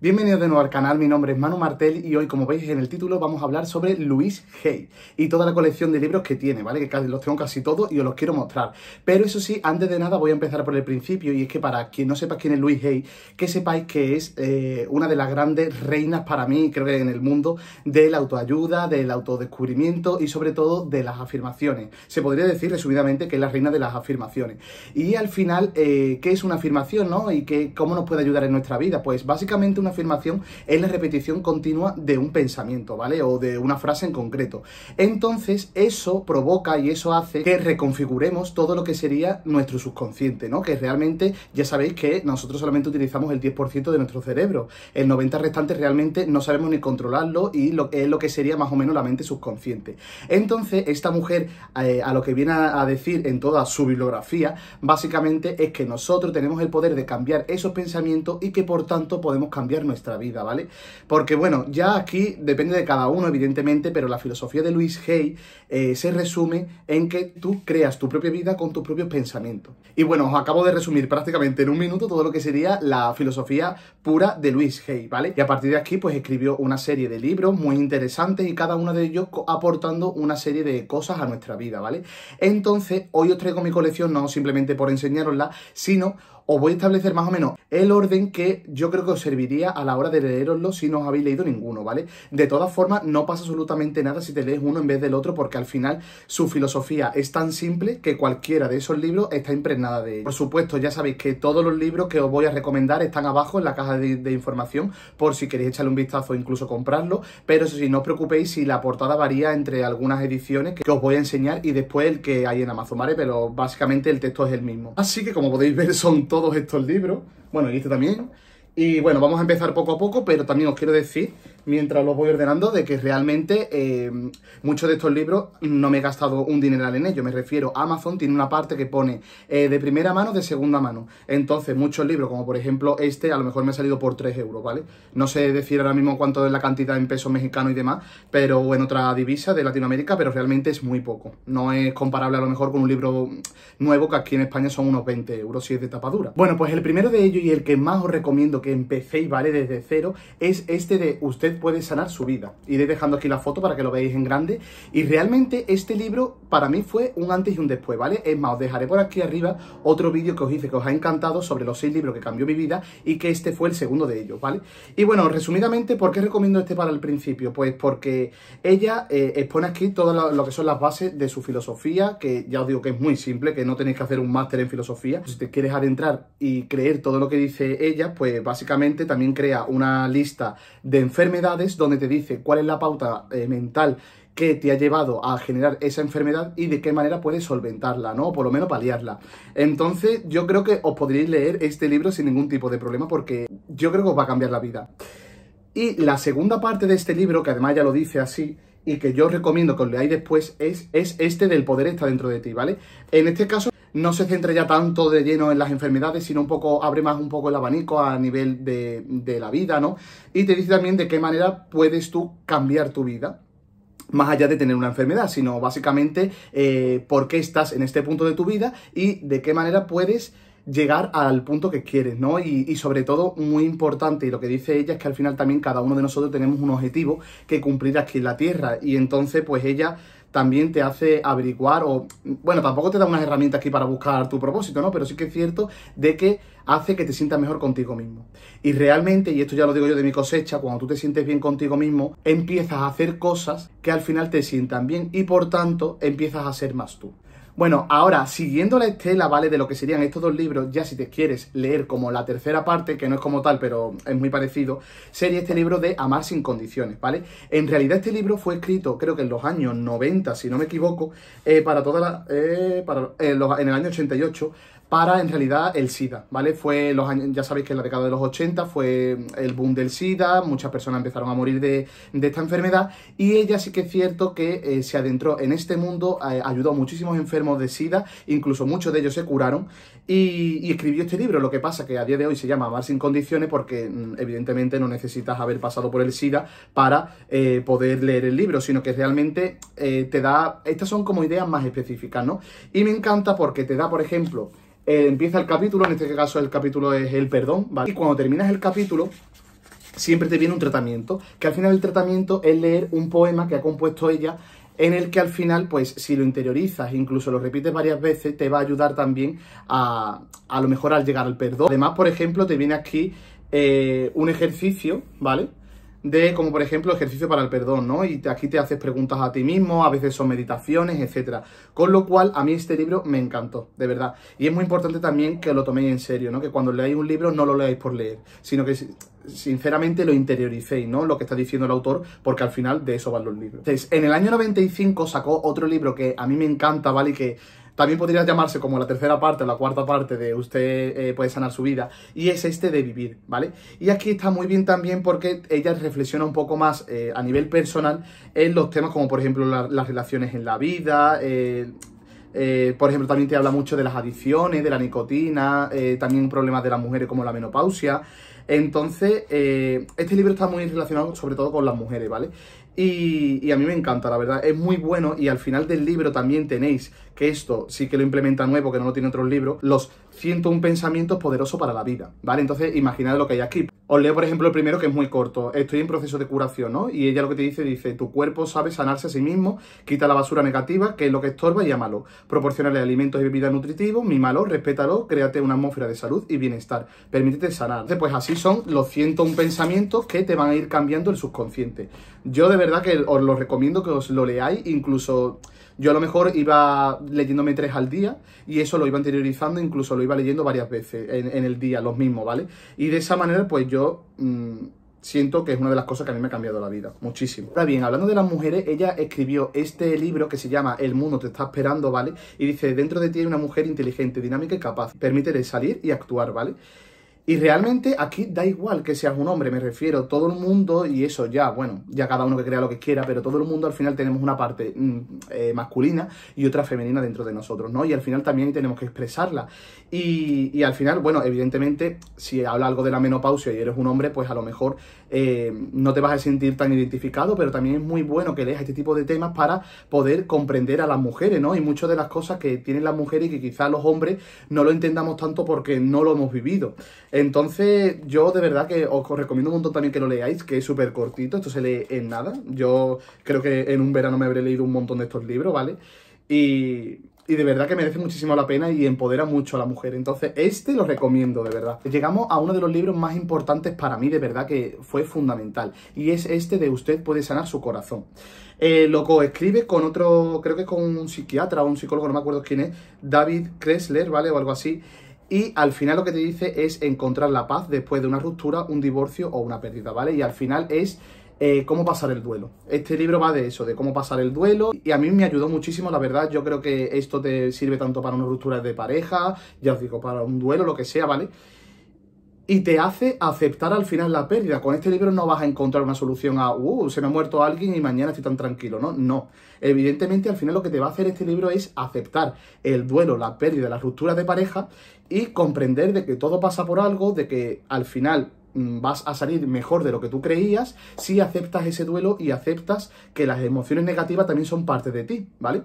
Bienvenidos de nuevo al canal, mi nombre es Manu Martel y hoy, como veis en el título, vamos a hablar sobre Luis Hay y toda la colección de libros que tiene, ¿vale? Que los tengo casi todos y os los quiero mostrar. Pero eso sí, antes de nada voy a empezar por el principio y es que para quien no sepa quién es Luis Hay, que sepáis que es eh, una de las grandes reinas para mí, creo que en el mundo, de la autoayuda, del autodescubrimiento y sobre todo de las afirmaciones. Se podría decir resumidamente que es la reina de las afirmaciones. Y al final, eh, ¿qué es una afirmación, no? Y que, cómo nos puede ayudar en nuestra vida? Pues básicamente una afirmación es la repetición continua de un pensamiento, ¿vale? O de una frase en concreto. Entonces, eso provoca y eso hace que reconfiguremos todo lo que sería nuestro subconsciente, ¿no? Que realmente ya sabéis que nosotros solamente utilizamos el 10% de nuestro cerebro. El 90% restante realmente no sabemos ni controlarlo y lo, es lo que sería más o menos la mente subconsciente. Entonces, esta mujer eh, a lo que viene a decir en toda su bibliografía, básicamente es que nosotros tenemos el poder de cambiar esos pensamientos y que por tanto podemos cambiar nuestra vida, ¿vale? Porque bueno, ya aquí depende de cada uno, evidentemente, pero la filosofía de Luis Hay eh, se resume en que tú creas tu propia vida con tus propios pensamientos. Y bueno, os acabo de resumir prácticamente en un minuto todo lo que sería la filosofía pura de Luis Hay, ¿vale? Y a partir de aquí, pues escribió una serie de libros muy interesantes y cada uno de ellos aportando una serie de cosas a nuestra vida, ¿vale? Entonces, hoy os traigo mi colección no simplemente por enseñarosla, sino os voy a establecer más o menos el orden que yo creo que os serviría a la hora de leeroslo si no os habéis leído ninguno, ¿vale? De todas formas, no pasa absolutamente nada si te lees uno en vez del otro, porque al final su filosofía es tan simple que cualquiera de esos libros está impregnada de ella. Por supuesto, ya sabéis que todos los libros que os voy a recomendar están abajo en la caja de, información, por si queréis echarle un vistazo o incluso comprarlo, pero eso sí, no os preocupéis si la portada varía entre algunas ediciones que os voy a enseñar y después el que hay en Amazon, ¿vale? Pero básicamente el texto es el mismo. Así que como podéis ver, son todos todos estos libros, bueno, y este también. Y bueno, vamos a empezar poco a poco, pero también os quiero decir mientras los voy ordenando de que realmente eh, muchos de estos libros no me he gastado un dineral en ellos. Me refiero, Amazon tiene una parte que pone eh, de primera mano, de segunda mano. Entonces, muchos libros, como por ejemplo este, a lo mejor me ha salido por 3 euros, ¿vale? No sé decir ahora mismo cuánto es la cantidad en peso mexicano y demás, pero en otra divisa de Latinoamérica, pero realmente es muy poco. No es comparable a lo mejor con un libro nuevo que aquí en España son unos 20 euros si es de tapadura. Bueno, pues el primero de ellos y el que más os recomiendo que empecéis, ¿vale? Desde cero, es este de Usted puede sanar su vida. Iré dejando aquí la foto para que lo veáis en grande. Y realmente este libro para mí fue un antes y un después, ¿vale? Es más, os dejaré por aquí arriba otro vídeo que os hice que os ha encantado sobre los seis libros que cambió mi vida y que este fue el segundo de ellos, ¿vale? Y bueno, resumidamente, ¿por qué recomiendo este para el principio? Pues porque ella eh, expone aquí todo lo, que son las bases de su filosofía, que ya os digo que es muy simple, que no tenéis que hacer un máster en filosofía. Si te quieres adentrar y creer todo lo que dice ella, pues básicamente también crea una lista de enfermedades donde te dice cuál es la pauta eh, mental que te ha llevado a generar esa enfermedad y de qué manera puedes solventarla, ¿no? O por lo menos paliarla. Entonces, yo creo que os podréis leer este libro sin ningún tipo de problema porque yo creo que os va a cambiar la vida. Y la segunda parte de este libro, que además ya lo dice así, y que yo recomiendo que os leáis después, es, es este del poder está dentro de ti, ¿vale? En este caso no se centre ya tanto de lleno en las enfermedades, sino un poco, abre más un poco el abanico a nivel de, la vida, ¿no? Y te dice también de qué manera puedes tú cambiar tu vida, más allá de tener una enfermedad, sino básicamente eh, por qué estás en este punto de tu vida y de qué manera puedes llegar al punto que quieres, ¿no? Y, y, sobre todo, muy importante, y lo que dice ella es que al final también cada uno de nosotros tenemos un objetivo que cumplir aquí en la Tierra, y entonces pues ella también te hace averiguar o, bueno, tampoco te da unas herramientas aquí para buscar tu propósito, ¿no? Pero sí que es cierto de que hace que te sientas mejor contigo mismo. Y realmente, y esto ya lo digo yo de mi cosecha, cuando tú te sientes bien contigo mismo, empiezas a hacer cosas que al final te sientan bien y por tanto empiezas a ser más tú. Bueno, ahora, siguiendo la estela, ¿vale? De lo que serían estos dos libros, ya si te quieres leer como la tercera parte, que no es como tal, pero es muy parecido, sería este libro de Amar sin condiciones, ¿vale? En realidad este libro fue escrito, creo que en los años 90, si no me equivoco, eh, para toda la... Eh, eh, en el año 88, para en realidad el SIDA, ¿vale? Fue los ya sabéis que en la década de los 80 fue el boom del SIDA, muchas personas empezaron a morir de, esta enfermedad y ella sí que es cierto que eh, se adentró en este mundo, eh, ayudó a muchísimos enfermos de SIDA, incluso muchos de ellos se curaron y, escribió este libro, lo que pasa que a día de hoy se llama Amar sin condiciones porque mm, evidentemente no necesitas haber pasado por el SIDA para eh, poder leer el libro, sino que realmente te da, estas son como ideas más específicas, ¿no? Y me encanta porque te da, por ejemplo, eh, empieza el capítulo, en este caso el capítulo es el perdón, ¿vale? Y cuando terminas el capítulo, siempre te viene un tratamiento, que al final el tratamiento es leer un poema que ha compuesto ella en el que al final, pues si lo interiorizas, incluso lo repites varias veces, te va a ayudar también a, a lo mejor al llegar al perdón. Además, por ejemplo, te viene aquí eh, un ejercicio, ¿vale? de, como por ejemplo, ejercicio para el perdón, ¿no? Y aquí te haces preguntas a ti mismo, a veces son meditaciones, etcétera. Con lo cual, a mí este libro me encantó, de verdad. Y es muy importante también que lo toméis en serio, ¿no? Que cuando leáis un libro no lo leáis por leer, sino que sinceramente lo interioricéis, ¿no? Lo que está diciendo el autor, porque al final de eso van los libros. Entonces, en el año 95 sacó otro libro que a mí me encanta, ¿vale? Y que también podría llamarse como la tercera parte o la cuarta parte de usted eh, puede sanar su vida. Y es este de vivir, ¿vale? Y aquí está muy bien también porque ella reflexiona un poco más eh, a nivel personal en los temas como por ejemplo las relaciones en la vida. Eh, por ejemplo, también te habla mucho de las adicciones, de la nicotina, también problemas de las mujeres como la menopausia. Entonces, este libro está muy relacionado sobre todo con las mujeres, ¿vale? Y, y, a mí me encanta, la verdad. Es muy bueno y al final del libro también tenéis que esto sí que lo implementa nuevo, que no lo tiene otros libro los 101 pensamientos poderosos para la vida, ¿vale? Entonces, imaginad lo que hay aquí. Os leo, por ejemplo, el primero que es muy corto. Estoy en proceso de curación, ¿no? Y ella lo que te dice, dice, tu cuerpo sabe sanarse a sí mismo, quita la basura negativa, que es lo que estorba, y amalo. Proporcionale alimentos y bebidas nutritivos, mímalo, respétalo, créate una atmósfera de salud y bienestar. Permítete sanar. pues así son los 101 pensamientos que te van a ir cambiando el subconsciente. Yo de verdad que os lo recomiendo que os lo leáis, incluso... Yo a lo mejor iba leyéndome tres al día y eso lo iba interiorizando, incluso lo iba leyendo varias veces en, el día, los mismos, ¿vale? Y de esa manera, pues yo... Mm, siento que es una de las cosas que a mí me ha cambiado la vida, muchísimo. Ahora bien, hablando de las mujeres, ella escribió este libro que se llama El mundo te está esperando, ¿vale? Y dice, dentro de ti hay una mujer inteligente, dinámica y capaz, permite salir y actuar, ¿vale? Y realmente aquí da igual que seas un hombre, me refiero, todo el mundo, y eso ya, bueno, ya cada uno que crea lo que quiera, pero todo el mundo al final tenemos una parte mm, eh, masculina y otra femenina dentro de nosotros, ¿no? Y al final también tenemos que expresarla. Y, al final, bueno, evidentemente, si habla algo de la menopausia y eres un hombre, pues a lo mejor eh, no te vas a sentir tan identificado, pero también es muy bueno que leas este tipo de temas para poder comprender a las mujeres, ¿no? Y muchas de las cosas que tienen las mujeres y que quizás los hombres no lo entendamos tanto porque no lo hemos vivido. Entonces, yo de verdad que os recomiendo un montón también que lo leáis, que es súper cortito, esto se lee en nada. Yo creo que en un verano me habré leído un montón de estos libros, ¿vale? Y, de verdad que merece muchísimo la pena y empodera mucho a la mujer. Entonces, este lo recomiendo, de verdad. Llegamos a uno de los libros más importantes para mí, de verdad, que fue fundamental. Y es este de Usted puede sanar su corazón. Eh, lo coescribe con otro, creo que con un psiquiatra o un psicólogo, no me acuerdo quién es, David Kressler, ¿vale? O algo así. Y al final lo que te dice es encontrar la paz después de una ruptura, un divorcio o una pérdida, ¿vale? Y al final es eh, cómo pasar el duelo. Este libro va de eso, de cómo pasar el duelo. Y a mí me ayudó muchísimo, la verdad. Yo creo que esto te sirve tanto para una ruptura de pareja, ya os digo, para un duelo, lo que sea, ¿vale? y te hace aceptar al final la pérdida. Con este libro no vas a encontrar una solución a, uh, se me ha muerto alguien y mañana estoy tan tranquilo, ¿no? No. Evidentemente al final lo que te va a hacer este libro es aceptar el duelo, la pérdida, la ruptura de pareja y comprender de que todo pasa por algo, de que al final mm, vas a salir mejor de lo que tú creías si aceptas ese duelo y aceptas que las emociones negativas también son parte de ti, ¿vale?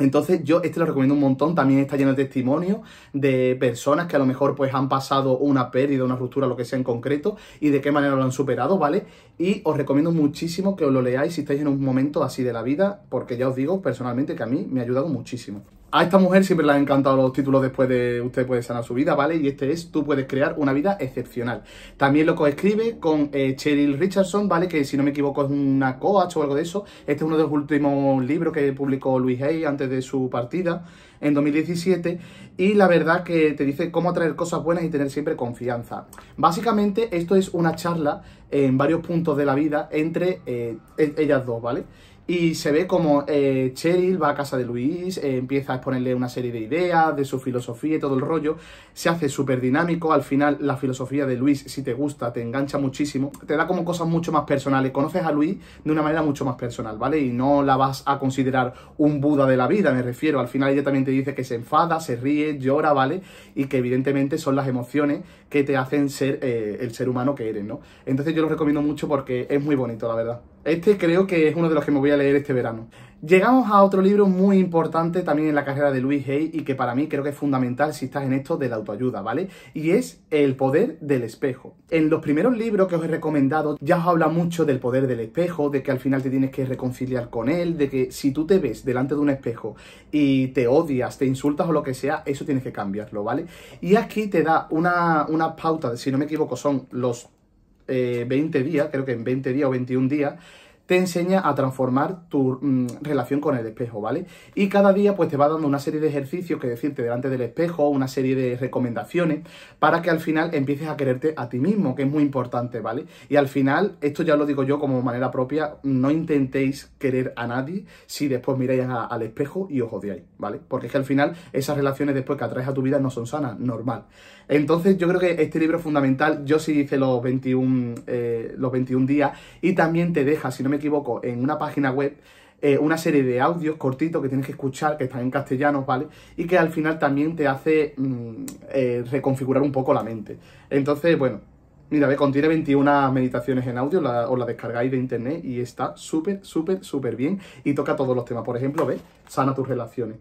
Entonces yo este lo recomiendo un montón, también está lleno de testimonios de personas que a lo mejor pues han pasado una pérdida, una ruptura, lo que sea en concreto y de qué manera lo han superado, ¿vale? Y os recomiendo muchísimo que os lo leáis si estáis en un momento así de la vida, porque ya os digo personalmente que a mí me ha ayudado muchísimo. A esta mujer siempre le han encantado los títulos después de Usted puede sanar su vida, ¿vale? Y este es Tú puedes crear una vida excepcional. También lo coescribe con eh, Cheryl Richardson, ¿vale? Que si no me equivoco es una coach o algo de eso. Este es uno de los últimos libros que publicó Luis Hay antes de su partida en 2017. Y la verdad que te dice cómo atraer cosas buenas y tener siempre confianza. Básicamente esto es una charla en varios puntos de la vida entre eh, e-, ellas dos, ¿vale? Y se ve como eh, Cheryl va a casa de Luis, eh, empieza a exponerle una serie de ideas, de su filosofía y todo el rollo. Se hace súper dinámico. Al final, la filosofía de Luis, si te gusta, te engancha muchísimo. Te da como cosas mucho más personales. Conoces a Luis de una manera mucho más personal, ¿vale? Y no la vas a considerar un Buda de la vida, me refiero. Al final, ella también te dice que se enfada, se ríe, llora, ¿vale? Y que evidentemente son las emociones que te hacen ser eh, el ser humano que eres, ¿no? Entonces, yo lo recomiendo mucho porque es muy bonito, la verdad. Este creo que es uno de los que me voy a leer este verano. Llegamos a otro libro muy importante también en la carrera de Luis Hay y que para mí creo que es fundamental si estás en esto de la autoayuda, ¿vale? Y es El poder del espejo. En los primeros libros que os he recomendado ya os habla mucho del poder del espejo, de que al final te tienes que reconciliar con él, de que si tú te ves delante de un espejo y te odias, te insultas o lo que sea, eso tienes que cambiarlo, ¿vale? Y aquí te da una, una pauta, si no me equivoco, son los 20 eh, días, creo que en 20 días o 21 días, te enseña a transformar tu mm, relación con el espejo, ¿vale? Y cada día pues te va dando una serie de ejercicios que decirte delante del espejo, una serie de recomendaciones para que al final empieces a quererte a ti mismo, que es muy importante, ¿vale? Y al final, esto ya lo digo yo como manera propia, no intentéis querer a nadie si después miráis al espejo y os odiáis, ¿vale? Porque es que al final esas relaciones después que atraes a tu vida no son sanas, normal. Entonces yo creo que este libro es fundamental. Yo sí hice los 21, eh, los días y también te deja, si no me equivoco, en una página web eh, una serie de audios cortitos que tienes que escuchar, que están en castellano, ¿vale? Y que al final también te hace mm, eh, reconfigurar un poco la mente. Entonces, bueno, mira, ve, contiene 21 meditaciones en audio, la, os las descargáis de internet y está súper, súper, súper bien. Y toca todos los temas. Por ejemplo, ve, sana tus relaciones.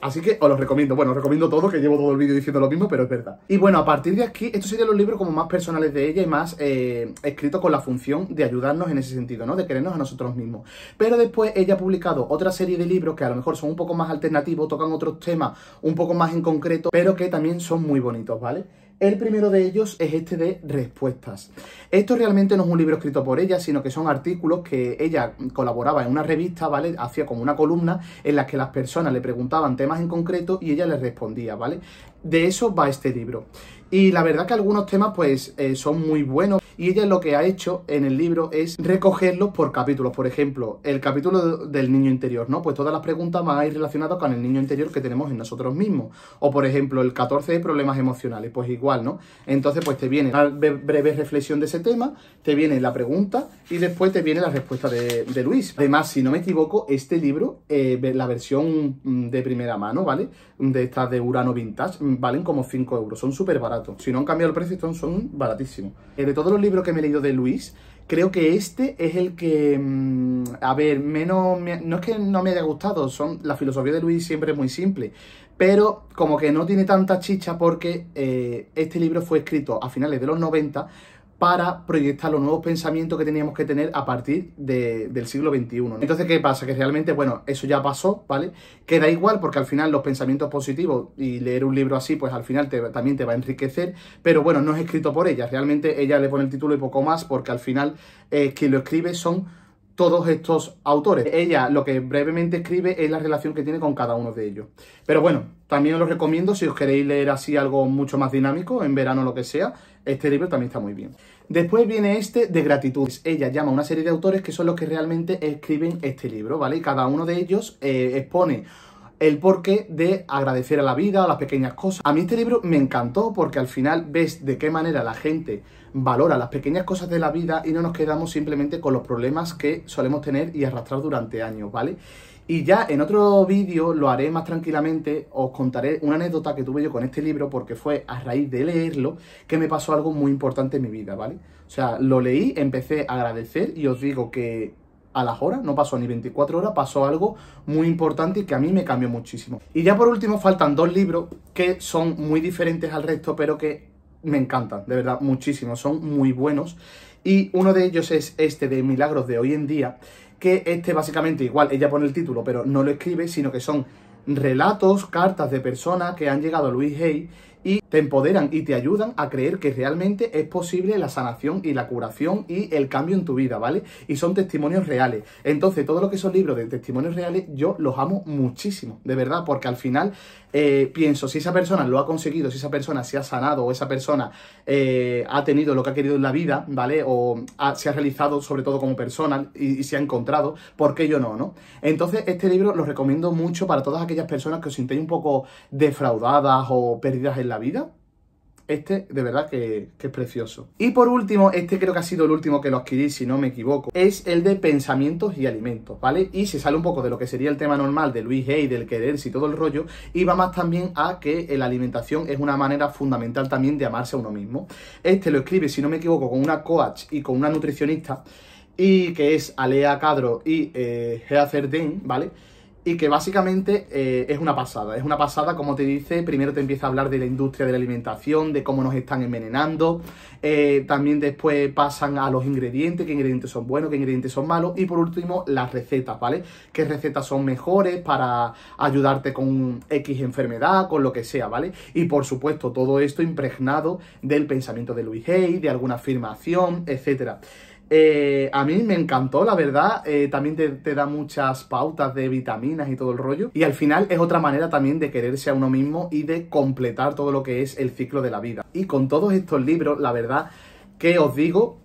Así que os los recomiendo. Bueno, os recomiendo todo, que llevo todo el vídeo diciendo lo mismo, pero es verdad. Y bueno, a partir de aquí, estos serían los libros como más personales de ella y más eh, escritos con la función de ayudarnos en ese sentido, ¿no? De querernos a nosotros mismos. Pero después ella ha publicado otra serie de libros que a lo mejor son un poco más alternativos, tocan otros temas un poco más en concreto, pero que también son muy bonitos, ¿vale? El primero de ellos es este de Respuestas. Esto realmente no es un libro escrito por ella, sino que son artículos que ella colaboraba en una revista, ¿vale? Hacía como una columna en la que las personas le preguntaban temas en concreto y ella les respondía, ¿vale? De eso va este libro. Y la verdad que algunos temas pues eh, son muy buenos. Y ella lo que ha hecho en el libro es recogerlos por capítulos. Por ejemplo, el capítulo del niño interior, ¿no? Pues todas las preguntas más a relacionadas con el niño interior que tenemos en nosotros mismos. O por ejemplo, el 14 de problemas emocionales, pues igual, ¿no? Entonces, pues te viene una breve reflexión de ese tema, te viene la pregunta y después te viene la respuesta de, Luis. Además, si no me equivoco, este libro, eh, la versión mm, de primera mano, ¿vale? De estas de Urano Vintage, mm, valen como 5 euros, son súper baratos. Si no han cambiado el precio, son, baratísimos. Eh, de todos los libros que me he leído de Luis, creo que este es el que, mm, a ver, menos, no es que no me haya gustado, son la filosofía de Luis siempre muy simple, pero como que no tiene tanta chicha porque eh, este libro fue escrito a finales de los 90 para proyectar los nuevos pensamientos que teníamos que tener a partir del siglo XXI. Entonces, ¿qué pasa? Que realmente, bueno, eso ya pasó, ¿vale? Queda igual porque al final los pensamientos positivos y leer un libro así, pues al final también te va a enriquecer, pero bueno, no es escrito por ella, realmente ella le pone el título y poco más porque al final eh, quien lo escribe son todos estos autores. Ella lo que brevemente escribe es la relación que tiene con cada uno de ellos. Pero bueno, también os lo recomiendo si os queréis leer así algo mucho más dinámico, en verano lo que sea, este libro también está muy bien. Después viene este de gratitudes. Ella llama a una serie de autores que son los que realmente escriben este libro, ¿vale? Y cada uno de ellos eh, expone el porqué de agradecer a la vida, a las pequeñas cosas. A mí este libro me encantó porque al final ves de qué manera la gente valora las pequeñas cosas de la vida y no nos quedamos simplemente con los problemas que solemos tener y arrastrar durante años, ¿vale? Y ya en otro vídeo lo haré más tranquilamente, os contaré una anécdota que tuve yo con este libro porque fue a raíz de leerlo que me pasó algo muy importante en mi vida, ¿vale? O sea, lo leí, empecé a agradecer y os digo que a las horas, no pasó ni 24 horas, pasó algo muy importante y que a mí me cambió muchísimo. Y ya por último faltan dos libros que son muy diferentes al resto, pero que me encantan, de verdad, muchísimo, son muy buenos. Y uno de ellos es este de Milagros de hoy en día, que este básicamente igual, ella pone el título, pero no lo escribe, sino que son relatos, cartas de personas que han llegado a Luis Hay y te empoderan y te ayudan a creer que realmente es posible la sanación y la curación y el cambio en tu vida, ¿vale? Y son testimonios reales. Entonces, todo lo que son libros de testimonios reales, yo los amo muchísimo, de verdad, porque al final eh, pienso, si esa persona lo ha conseguido, si esa persona se ha sanado o esa persona eh, ha tenido lo que ha querido en la vida, ¿vale? O se ha realizado sobre todo como persona y, se ha encontrado, ¿por qué yo no, no? Entonces, este libro lo recomiendo mucho para todas aquellas personas que os sintéis un poco defraudadas o perdidas en la vida. Este de verdad que, es precioso. Y por último, este creo que ha sido el último que lo adquirí, si no me equivoco, es el de pensamientos y alimentos, ¿vale? Y se sale un poco de lo que sería el tema normal de Luis Hay, del quererse y todo el rollo, y va más también a que la alimentación es una manera fundamental también de amarse a uno mismo. Este lo escribe, si no me equivoco, con una coach y con una nutricionista, y que es Alea Cadro y eh, Heather ¿vale? y que básicamente eh, es una pasada. Es una pasada, como te dice, primero te empieza a hablar de la industria de la alimentación, de cómo nos están envenenando, eh, también después pasan a los ingredientes, qué ingredientes son buenos, qué ingredientes son malos, y por último las recetas, ¿vale? ¿Qué recetas son mejores para ayudarte con X enfermedad, con lo que sea, ¿vale? Y por supuesto todo esto impregnado del pensamiento de Luis Hay, de alguna afirmación, etcétera. Eh, a mí me encantó, la verdad. Eh, también te, te, da muchas pautas de vitaminas y todo el rollo. Y al final es otra manera también de quererse a uno mismo y de completar todo lo que es el ciclo de la vida. Y con todos estos libros, la verdad que os digo,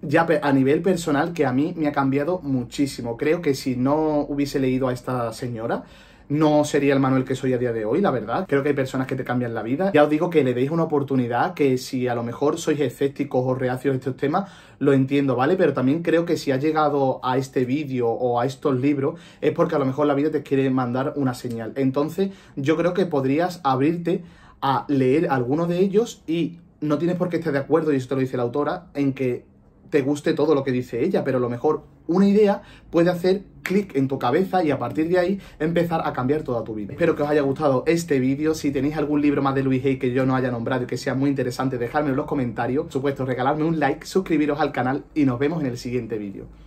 ya a nivel personal, que a mí me ha cambiado muchísimo. Creo que si no hubiese leído a esta señora, no sería el Manuel que soy a día de hoy, la verdad. Creo que hay personas que te cambian la vida. Ya os digo que le deis una oportunidad, que si a lo mejor sois escépticos o reacios a estos temas, lo entiendo, ¿vale? Pero también creo que si has llegado a este vídeo o a estos libros, es porque a lo mejor la vida te quiere mandar una señal. Entonces, yo creo que podrías abrirte a leer alguno de ellos y no tienes por qué estar de acuerdo, y esto lo dice la autora, en que te guste todo lo que dice ella, pero a lo mejor una idea puede hacer clic en tu cabeza y a partir de ahí empezar a cambiar toda tu vida. Espero que os haya gustado este vídeo. Si tenéis algún libro más de Luis Hay que yo no haya nombrado y que sea muy interesante, dejadme en los comentarios. Por supuesto, regalarme un like, suscribiros al canal y nos vemos en el siguiente vídeo.